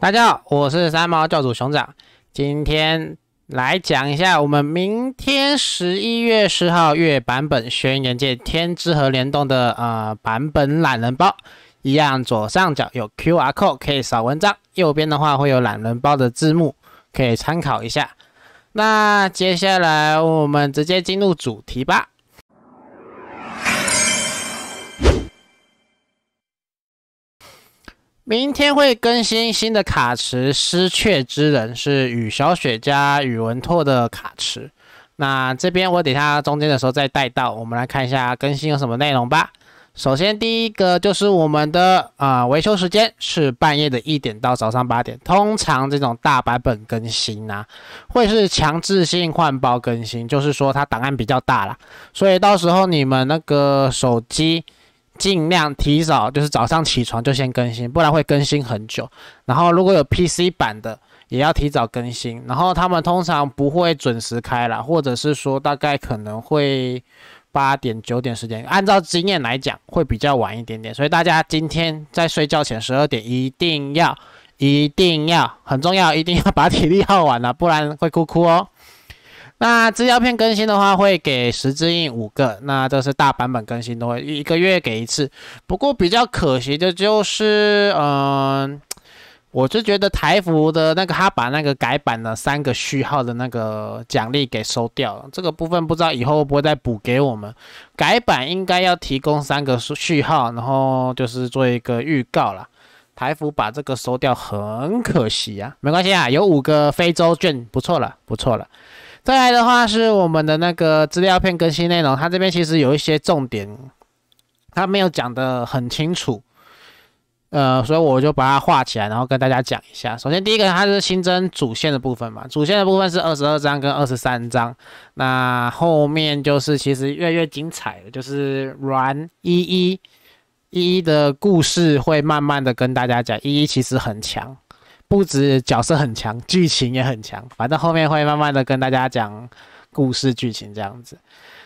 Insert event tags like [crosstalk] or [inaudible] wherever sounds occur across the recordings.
大家好，我是三毛教主熊掌，今天来讲一下我们明天十一月十号月版本轩辕剑天之和联动的呃版本懒人包。一样左上角有 QR code 可以扫文章，右边的话会有懒人包的字幕可以参考一下。那接下来我们直接进入主题吧。明天会更新新的卡池，失却之人是雨小雪加宇文拓的卡池。那这边我等下中间的时候再带到，我们来看一下更新有什么内容吧。首先第一个就是我们的啊维修时间是半夜的一点到早上八点。通常这种大版本更新啊，会是强制性换包更新，就是说它档案比较大了，所以到时候你们那个手机。尽量提早，就是早上起床就先更新，不然会更新很久。然后如果有 PC 版的，也要提早更新。然后他们通常不会准时开啦，或者是说大概可能会八点九点时间，按照经验来讲会比较晚一点点。所以大家今天在睡觉前十二点一定要一定要很重要，一定要把体力耗完了，不然会哭哭哦。那资料片更新的话，会给十字印五个。那这是大版本更新都会一个月给一次。不过比较可惜的就是，嗯，我就觉得台服的那个他把那个改版的三个序号的那个奖励给收掉了。这个部分不知道以后会不会再补给我们。改版应该要提供三个序号，然后就是做一个预告了。台服把这个收掉很可惜呀。没关系啊，有五个非洲卷，不错了，不错了。再来的话是我们的那个资料片更新内容，它这边其实有一些重点，它没有讲的很清楚，呃，所以我就把它画起来，然后跟大家讲一下。首先第一个，它是新增主线的部分嘛，主线的部分是二十二章跟二十三章，那后面就是其实越来越精彩了，就是阮依依。一一的故事会慢慢的跟大家讲，一一其实很强。不止角色很强，剧情也很强。反正后面会慢慢的跟大家讲故事剧情这样子。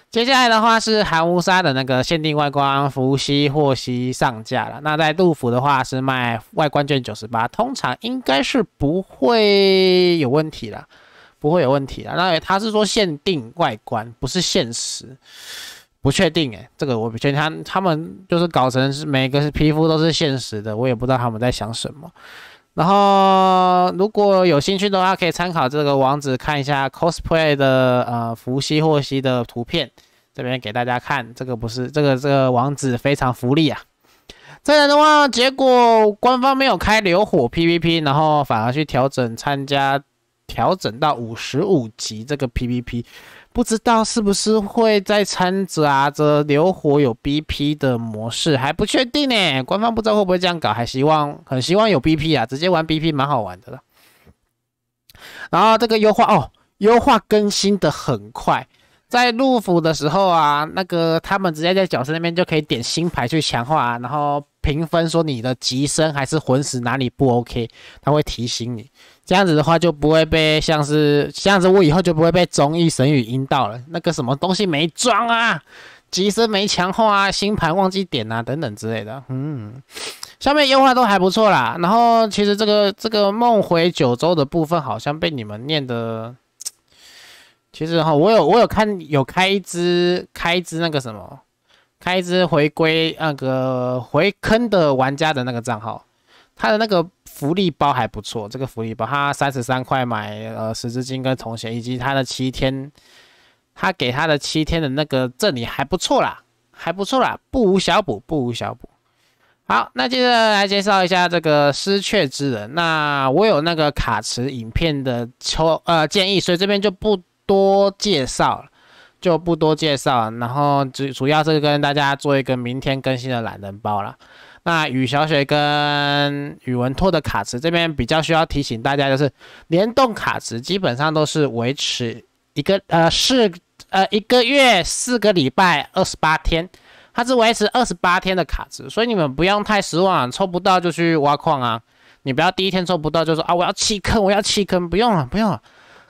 接下来的话是韩乌沙的那个限定外观伏羲获西上架了。那在杜甫的话是卖外观卷九十八，通常应该是不会有问题啦，不会有问题啦。那他是说限定外观不是限时，不确定诶。这个我不确定他他们就是搞成是每个皮肤都是限时的，我也不知道他们在想什么。然后，如果有兴趣的话，可以参考这个网址看一下 cosplay 的呃伏羲和羲的图片，这边给大家看。这个不是这个这个网址非常福利啊！再来的话，结果官方没有开流火 PPP，然后反而去调整参加，调整到五十五级这个 PPP。不知道是不是会在掺杂着流火有 BP 的模式，还不确定呢。官方不知道会不会这样搞，还希望很希望有 BP 啊，直接玩 BP 蛮好玩的了。然后这个优化哦，优化更新的很快。在入府的时候啊，那个他们直接在角色那边就可以点星牌去强化，然后评分说你的级升还是魂石哪里不 OK，他会提醒你。这样子的话就不会被像是这样子，我以后就不会被综艺神语阴到了。那个什么东西没装啊，吉身没强化啊，星牌忘记点啊，等等之类的。嗯，下面优化都还不错啦。然后其实这个这个梦回九州的部分好像被你们念的。其实哈，我有我有看有开一支开一支那个什么，开一支回归那个回坑的玩家的那个账号，他的那个福利包还不错。这个福利包他三十三块买呃十只金跟铜钱，以及他的七天，他给他的七天的那个赠礼还不错啦，还不错啦，不无小补不无小补。好，那接着来介绍一下这个失却之人。那我有那个卡池影片的抽呃建议，所以这边就不。多介绍了，就不多介绍了。然后主主要是跟大家做一个明天更新的懒人包了。那雨小雪跟宇文拓的卡池这边比较需要提醒大家，就是联动卡池基本上都是维持一个呃四呃一个月四个礼拜二十八天，它是维持二十八天的卡池，所以你们不用太失望，抽不到就去挖矿啊。你不要第一天抽不到就说啊我要弃坑，我要弃坑，不用了不用。了。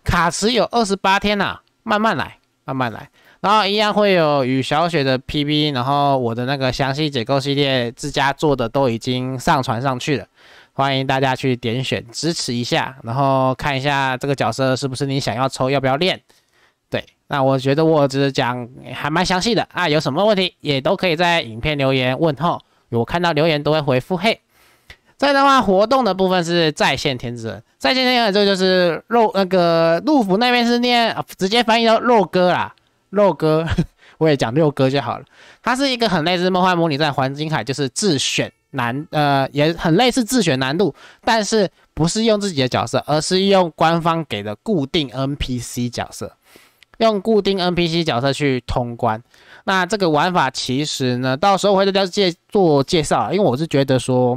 卡池有二十八天呐，慢慢来，慢慢来。然后一样会有与小雪的 Pv，然后我的那个详细解构系列自家做的都已经上传上去了，欢迎大家去点选支持一下，然后看一下这个角色是不是你想要抽，要不要练？对，那我觉得我只是讲还蛮详细的啊，有什么问题也都可以在影片留言问候，我看到留言都会回复嘿。再的话，活动的部分是在线天子，在线天子这后就是肉那个陆府那边是念直接翻译到肉哥啦，肉哥 [laughs] 我也讲肉哥就好了。它是一个很类似梦幻模拟战黄金海，就是自选难呃也很类似自选难度，但是不是用自己的角色，而是用官方给的固定 NPC 角色，用固定 NPC 角色去通关。那这个玩法其实呢，到时候会跟家介做介绍，因为我是觉得说。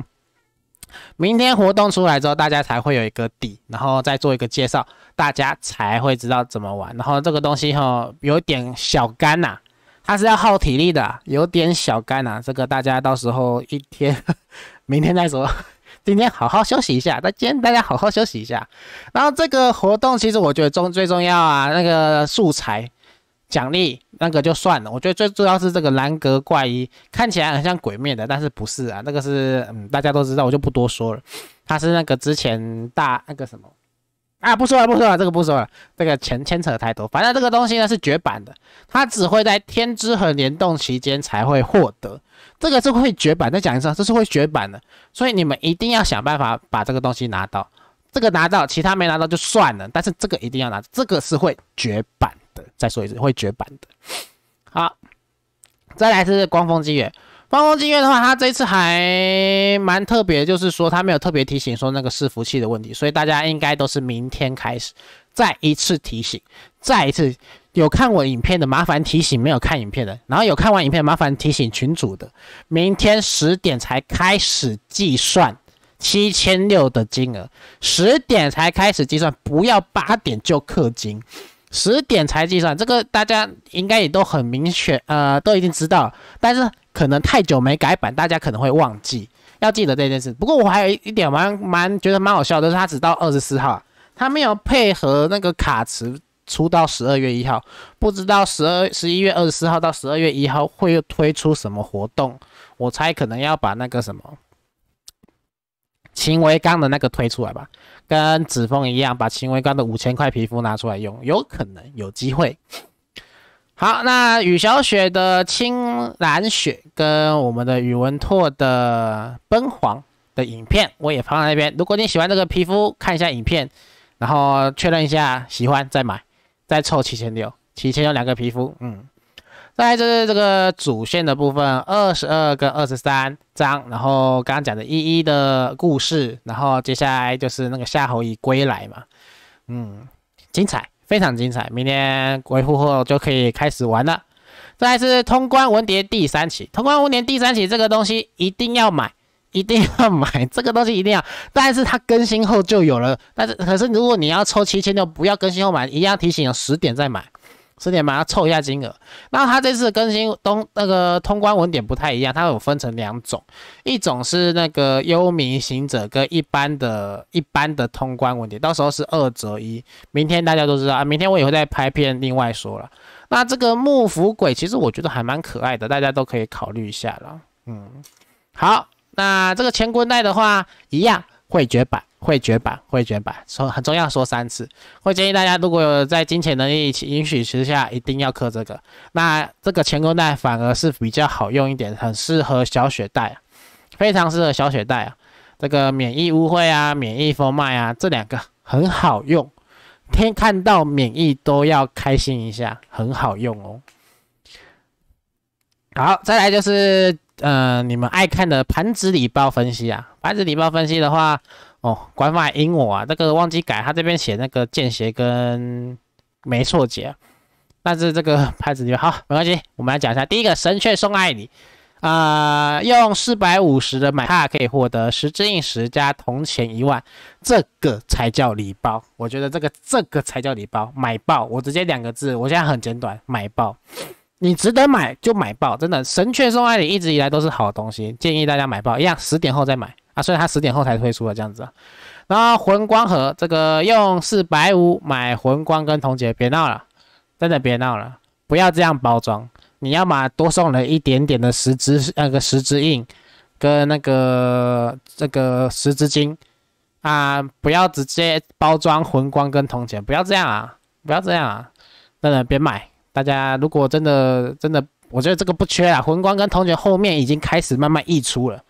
明天活动出来之后，大家才会有一个底，然后再做一个介绍，大家才会知道怎么玩。然后这个东西哈，有点小干呐，它是要耗体力的，有点小干呐。这个大家到时候一天，[laughs] 明天再说，今天好好休息一下，再见，大家好好休息一下。然后这个活动其实我觉得重最重要啊，那个素材。奖励那个就算了，我觉得最重要是这个蓝格怪衣，看起来很像鬼灭的，但是不是啊？那个是，嗯，大家都知道，我就不多说了。他是那个之前大那个什么啊？不说了，不说了，这个不说了，这个牵牵扯太多。反正这个东西呢是绝版的，它只会在天之和联动期间才会获得。这个是会绝版，再讲一次，这是会绝版的，所以你们一定要想办法把这个东西拿到。这个拿到，其他没拿到就算了，但是这个一定要拿，这个是会绝版。再说一次，会绝版的。好，再来是《光风霁月》。《光风霁月》的话，它这次还蛮特别，就是说它没有特别提醒说那个伺服器的问题，所以大家应该都是明天开始再一次提醒，再一次有看我影片的麻烦提醒，没有看影片的，然后有看完影片麻烦提醒群主的，明天十点才开始计算七千六的金额，十点才开始计算，不要八点就氪金。十点才计算，这个大家应该也都很明确，呃，都已经知道。但是可能太久没改版，大家可能会忘记要记得这件事。不过我还有一点蛮蛮觉得蛮好笑的，就是他只到二十四号，他没有配合那个卡池出到十二月一号。不知道十二十一月二十四号到十二月一号会推出什么活动，我猜可能要把那个什么。秦维刚的那个推出来吧，跟子枫一样，把秦维刚的五千块皮肤拿出来用，有可能有机会。好，那雨小雪的青蓝雪跟我们的宇文拓的奔黄的影片我也放在那边。如果你喜欢这个皮肤，看一下影片，然后确认一下喜欢再买，再凑七千六，七千六两个皮肤，嗯。再就是这个主线的部分，二十二跟二十三章，然后刚刚讲的一一的故事，然后接下来就是那个夏侯仪归来嘛，嗯，精彩，非常精彩，明天维护后就可以开始玩了。再是通关文牒第三期，通关文牒第三期这个东西一定要买，一定要买，这个东西一定要，但是它更新后就有了，但是可是如果你要抽七千就不要更新后买，一定要提醒十点再买。十点嘛，要凑一下金额，那它这次更新东那个通关文点不太一样，它有分成两种，一种是那个幽冥行者跟一般的一般的通关文点，到时候是二折一。明天大家都知道啊，明天我也会再拍片另外说了。那这个木府鬼其实我觉得还蛮可爱的，大家都可以考虑一下了。嗯，好，那这个乾坤带的话一样。会绝版，会绝版，会绝版，说很重要，说三次。会建议大家，如果有在金钱能力允许之下，一定要刻这个。那这个乾坤带反而是比较好用一点，很适合小雪带，非常适合小雪带啊。这个免疫污秽啊，免疫风脉啊，这两个很好用，天看到免疫都要开心一下，很好用哦。好，再来就是呃，你们爱看的盘子礼包分析啊。盘子礼包分析的话，哦，官方阴我啊，这个忘记改，他这边写那个间歇跟没错解。但是这个盘子礼包好，没关系，我们来讲一下。第一个神雀送爱你啊，用四百五十的买它可以获得十硬石加铜钱一万，这个才叫礼包。我觉得这个这个才叫礼包，买爆！我直接两个字，我现在很简短，买爆。你值得买就买爆，真的神券送爱你一直以来都是好东西，建议大家买爆一样十点后再买啊，虽然它十点后才推出的这样子啊。然后魂光盒这个用四百五买魂光跟铜钱，别闹了，真的别闹了，不要这样包装，你要嘛多送了一点点的十支那个十支印跟那个这个十支金啊，不要直接包装魂光跟铜钱，不要这样啊，不要这样啊，真的别买。大家如果真的真的，我觉得这个不缺啊，魂光跟铜钱后面已经开始慢慢溢出了，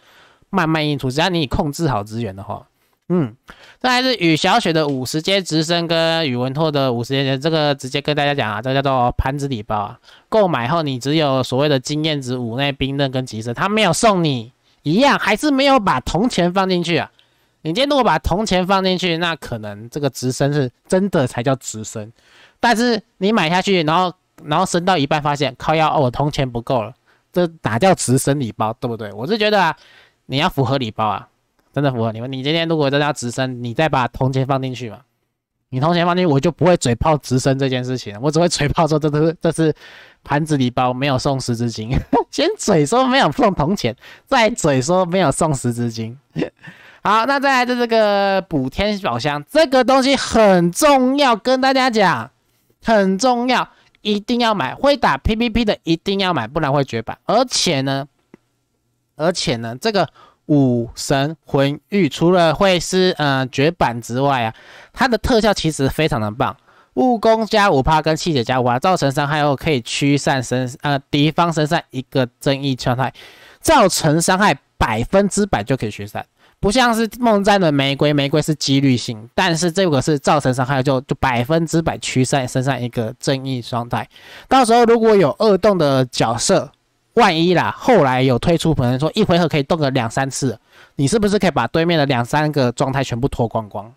慢慢溢出，只要你控制好资源的话，嗯，再来是雨小雪的五十阶直升跟宇文拓的五十阶，这个直接跟大家讲啊，这叫做盘子礼包啊，购买后你只有所谓的经验值五内冰刃跟级升，他没有送你一样，还是没有把铜钱放进去啊。你今天如果把铜钱放进去，那可能这个直升是真的才叫直升，但是你买下去然后。然后升到一半，发现靠腰哦，我铜钱不够了，这打掉直升礼包对不对？我是觉得啊，你要符合礼包啊，真的符合。你你今天如果真的要直升，你再把铜钱放进去嘛。你铜钱放进去，我就不会嘴炮直升这件事情，我只会嘴炮说这次这次盘子礼包没有送十字金，[laughs] 先嘴说没有送铜钱，再嘴说没有送十字金。[laughs] 好，那再来就这个补天宝箱，这个东西很重要，跟大家讲很重要。一定要买会打 PVP 的，一定要买，不然会绝版。而且呢，而且呢，这个武神魂玉除了会是呃绝版之外啊，它的特效其实非常的棒。武功加五帕跟气血加五帕造成伤害后可以驱散身呃敌方身上一个增益状态，造成伤害百分之百就可以驱散。不像是梦战的玫瑰，玫瑰是几率性，但是这个是造成伤害就就百分之百驱散身上一个正义状态。到时候如果有恶动的角色，万一啦，后来有推出可能说一回合可以动个两三次，你是不是可以把对面的两三个状态全部脱光光？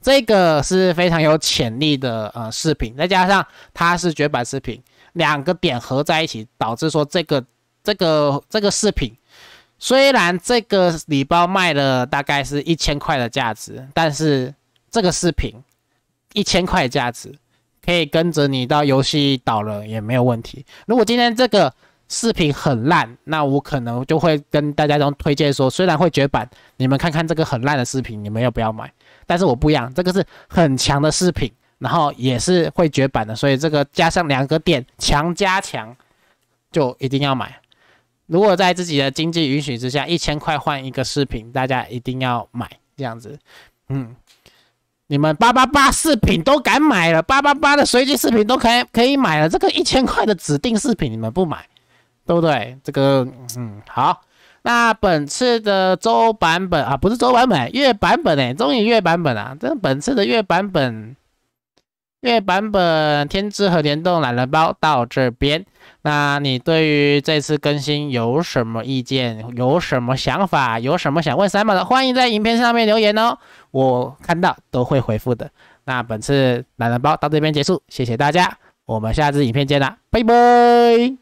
这个是非常有潜力的呃视频，再加上它是绝版视频，两个点合在一起，导致说这个这个这个视频。虽然这个礼包卖了大概是一千块的价值，但是这个视频一千块价值可以跟着你到游戏倒了也没有问题。如果今天这个视频很烂，那我可能就会跟大家中推荐说，虽然会绝版，你们看看这个很烂的视频，你们要不要买？但是我不一样，这个是很强的视频，然后也是会绝版的，所以这个加上两个点强加强，就一定要买。如果在自己的经济允许之下，一千块换一个视频，大家一定要买这样子。嗯，你们八八八视频都敢买了，八八八的随机视频都可可以买了，这个一千块的指定视频你们不买，对不对？这个嗯，好。那本次的周版本啊，不是周版本，月版本哎，终于月版本啊，这本次的月版本。月版本天资和联动懒人包到这边，那你对于这次更新有什么意见？有什么想法？有什么想问三宝的？欢迎在影片上面留言哦，我看到都会回复的。那本次懒人包到这边结束，谢谢大家，我们下次影片见啦，拜拜。